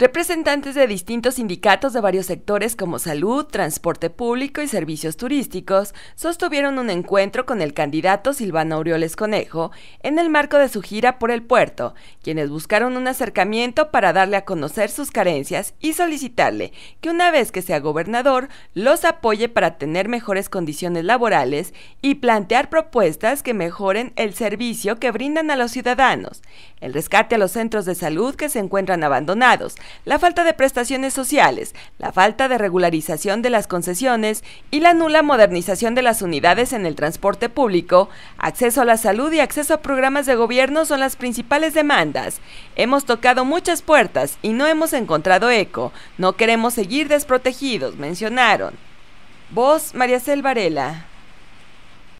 Representantes de distintos sindicatos de varios sectores como salud, transporte público y servicios turísticos sostuvieron un encuentro con el candidato Silvano Aureoles Conejo en el marco de su gira por el puerto, quienes buscaron un acercamiento para darle a conocer sus carencias y solicitarle que una vez que sea gobernador los apoye para tener mejores condiciones laborales y plantear propuestas que mejoren el servicio que brindan a los ciudadanos, el rescate a los centros de salud que se encuentran abandonados, la falta de prestaciones sociales, la falta de regularización de las concesiones y la nula modernización de las unidades en el transporte público, acceso a la salud y acceso a programas de gobierno son las principales demandas. Hemos tocado muchas puertas y no hemos encontrado eco. No queremos seguir desprotegidos, mencionaron. Voz María Cel Varela.